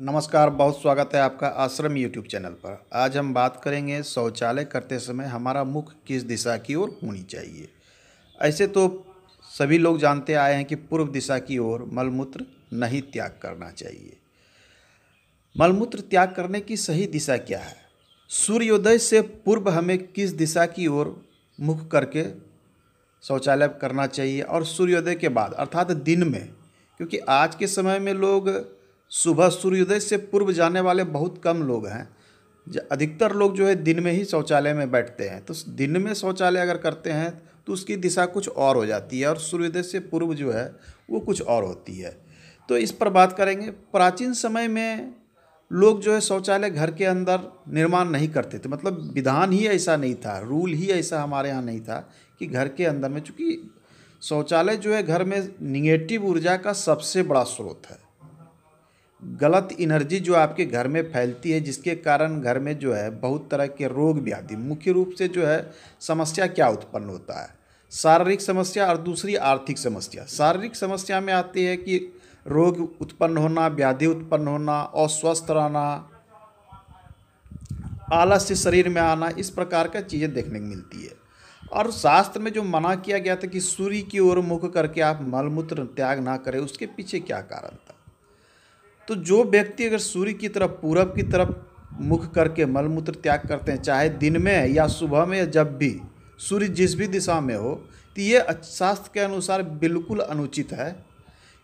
नमस्कार बहुत स्वागत है आपका आश्रम यूट्यूब चैनल पर आज हम बात करेंगे शौचालय करते समय हमारा मुख किस दिशा की ओर होनी चाहिए ऐसे तो सभी लोग जानते आए हैं कि पूर्व दिशा की ओर मलमूत्र नहीं त्याग करना चाहिए मलमूत्र त्याग करने की सही दिशा क्या है सूर्योदय से पूर्व हमें किस दिशा की ओर मुख करके शौचालय करना चाहिए और सूर्योदय के बाद अर्थात दिन में क्योंकि आज के समय में लोग सुबह सूर्योदय से पूर्व जाने वाले बहुत कम लोग हैं अधिकतर लोग जो है दिन में ही शौचालय में बैठते हैं तो दिन में शौचालय अगर करते हैं तो उसकी दिशा कुछ और हो जाती है और सूर्योदय से पूर्व जो है वो कुछ और होती है तो इस पर बात करेंगे प्राचीन समय में लोग जो है शौचालय घर के अंदर निर्माण नहीं करते थे मतलब विधान ही ऐसा नहीं था रूल ही ऐसा हमारे यहाँ नहीं था कि घर के अंदर में चूँकि शौचालय जो है घर में निगेटिव ऊर्जा का सबसे बड़ा स्रोत है गलत इनर्जी जो आपके घर में फैलती है जिसके कारण घर में जो है बहुत तरह के रोग व्याधि मुख्य रूप से जो है समस्या क्या उत्पन्न होता है शारीरिक समस्या और दूसरी आर्थिक समस्या शारीरिक समस्या में आती है कि रोग उत्पन्न होना व्याधि उत्पन्न होना अस्वस्थ रहना आलस्य शरीर में आना इस प्रकार का चीज़ें देखने को मिलती है और शास्त्र में जो मना किया गया था कि सूर्य की ओर मुख करके आप मलमूत्र त्याग ना करें उसके पीछे क्या कारण था तो जो व्यक्ति अगर सूर्य की तरफ पूरब की तरफ मुख करके मलमूत्र त्याग करते हैं चाहे दिन में या सुबह में या जब भी सूर्य जिस भी दिशा में हो तो ये शास्त्र के अनुसार बिल्कुल अनुचित है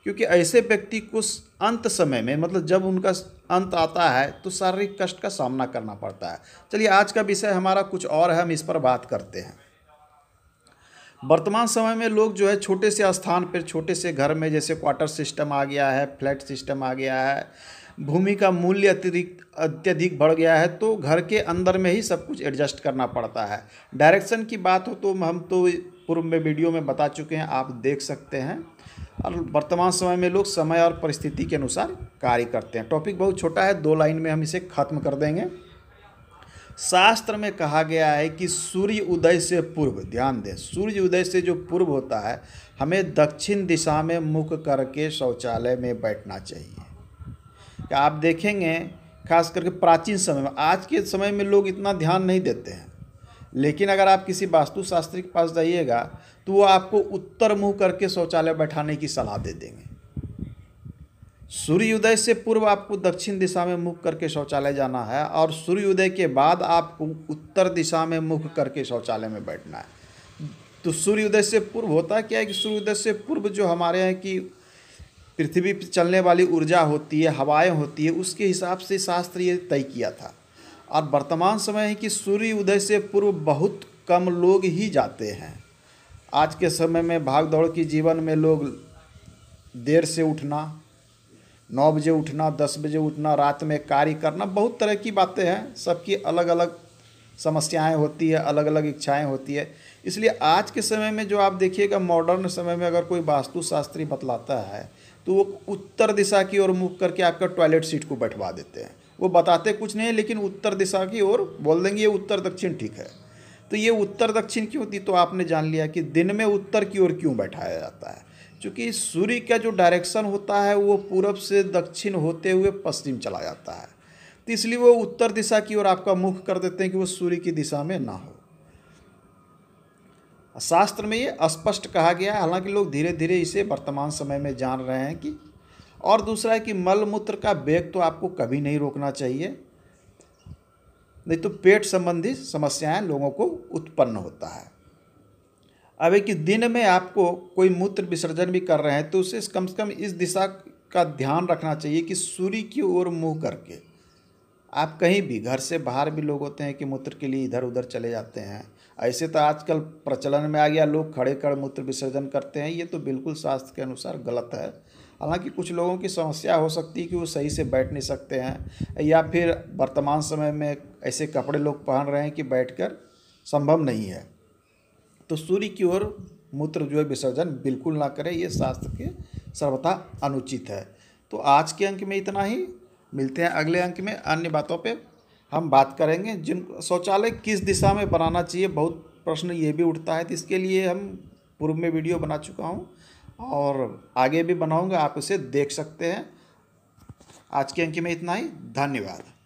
क्योंकि ऐसे व्यक्ति को अंत समय में मतलब जब उनका अंत आता है तो शारीरिक कष्ट का सामना करना पड़ता है चलिए आज का विषय हमारा कुछ और है हम इस पर बात करते हैं वर्तमान समय में लोग जो है छोटे से स्थान पर छोटे से घर में जैसे क्वार्टर सिस्टम आ गया है फ्लैट सिस्टम आ गया है भूमि का मूल्य अतिरिक्त अत्यधिक बढ़ गया है तो घर के अंदर में ही सब कुछ एडजस्ट करना पड़ता है डायरेक्शन की बात हो तो हम तो पूर्व में वीडियो में बता चुके हैं आप देख सकते हैं और वर्तमान समय में लोग समय और परिस्थिति के अनुसार कार्य करते हैं टॉपिक बहुत छोटा है दो लाइन में हम इसे ख़त्म कर देंगे शास्त्र में कहा गया है कि सूर्य उदय से पूर्व ध्यान दें सूर्य उदय से जो पूर्व होता है हमें दक्षिण दिशा में मुख करके शौचालय में बैठना चाहिए आप देखेंगे खास करके प्राचीन समय में आज के समय में लोग इतना ध्यान नहीं देते हैं लेकिन अगर आप किसी वास्तुशास्त्री के पास जाइएगा तो वो आपको उत्तर मुँह करके शौचालय बैठाने की सलाह दे देंगे सूर्योदय से पूर्व आपको दक्षिण दिशा में मुख करके शौचालय जाना है और सूर्योदय के बाद आपको उत्तर दिशा में मुख करके शौचालय में बैठना है तो सूर्योदय से पूर्व होता क्या है कि सूर्योदय से पूर्व जो हमारे यहाँ की पृथ्वी पर चलने वाली ऊर्जा होती है हवाएं होती है उसके हिसाब से शास्त्र ये तय किया था और वर्तमान समय है कि सूर्योदय से पूर्व बहुत कम लोग ही जाते हैं आज के समय में भाग दौड़ की जीवन में लोग देर से उठना नौ बजे उठना दस बजे उठना रात में कार्य करना बहुत तरह की बातें हैं सबकी अलग अलग समस्याएं होती है अलग अलग इच्छाएं होती है इसलिए आज के समय में जो आप देखिएगा मॉडर्न समय में अगर कोई वास्तुशास्त्री बतलाता है तो वो उत्तर दिशा की ओर मुख करके आपका टॉयलेट सीट को बैठवा देते हैं वो बताते कुछ नहीं लेकिन उत्तर दिशा की ओर बोल देंगे ये उत्तर दक्षिण ठीक है तो ये उत्तर दक्षिण क्यों थी तो आपने जान लिया कि दिन में उत्तर की ओर क्यों बैठाया जाता है चूँकि सूर्य का जो डायरेक्शन होता है वो पूरब से दक्षिण होते हुए पश्चिम चला जाता है तो इसलिए वो उत्तर दिशा की ओर आपका मुख कर देते हैं कि वो सूर्य की दिशा में ना हो शास्त्र में ये स्पष्ट कहा गया है हालांकि लोग धीरे धीरे इसे वर्तमान समय में जान रहे हैं कि और दूसरा है कि मल मूत्र का वेग तो आपको कभी नहीं रोकना चाहिए नहीं तो पेट संबंधी समस्याएं लोगों को उत्पन्न होता है अब एक दिन में आपको कोई मूत्र विसर्जन भी कर रहे हैं तो उसे कम से कम इस दिशा का ध्यान रखना चाहिए कि सूर्य की ओर मुंह करके आप कहीं भी घर से बाहर भी लोग होते हैं कि मूत्र के लिए इधर उधर चले जाते हैं ऐसे तो आजकल प्रचलन में आ गया लोग खड़े खड़े मूत्र विसर्जन करते हैं ये तो बिल्कुल शास्त्र के अनुसार गलत है हालांकि कुछ लोगों की समस्या हो सकती है कि वो सही से बैठ नहीं सकते हैं या फिर वर्तमान समय में ऐसे कपड़े लोग पहन रहे हैं कि बैठकर संभव नहीं है तो सूर्य की ओर मूत्र जो है विसर्जन बिल्कुल ना करें ये शास्त्र के सर्वथा अनुचित है तो आज के अंक में इतना ही मिलते हैं अगले अंक में अन्य बातों पे हम बात करेंगे जिन शौचालय किस दिशा में बनाना चाहिए बहुत प्रश्न ये भी उठता है तो इसके लिए हम पूर्व में वीडियो बना चुका हूँ और आगे भी बनाऊँगा आप इसे देख सकते हैं आज के अंक में इतना ही धन्यवाद